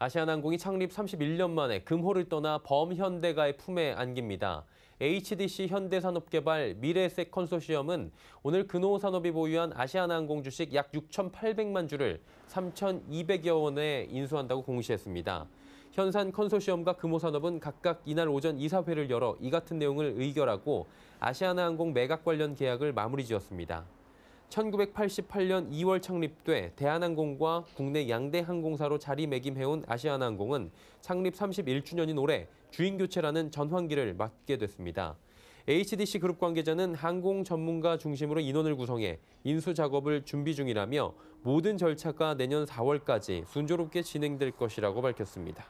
아시아나항공이 창립 31년 만에 금호를 떠나 범현대가의 품에 안깁니다. HDC 현대산업개발 미래세 컨소시엄은 오늘 근호산업이 보유한 아시아항공 주식 약 6,800만 주를 3,200여 원에 인수한다고 공시했습니다. 현산 컨소시엄과 금호산업은 각각 이날 오전 이사회를 열어 이 같은 내용을 의결하고 아시아나항공 매각 관련 계약을 마무리 지었습니다. 1988년 2월 창립돼 대한항공과 국내 양대 항공사로 자리매김해온 아시아나항공은 창립 31주년인 올해 주인교체라는 전환기를 맞게 됐습니다. HDC 그룹 관계자는 항공 전문가 중심으로 인원을 구성해 인수 작업을 준비 중이라며 모든 절차가 내년 4월까지 순조롭게 진행될 것이라고 밝혔습니다.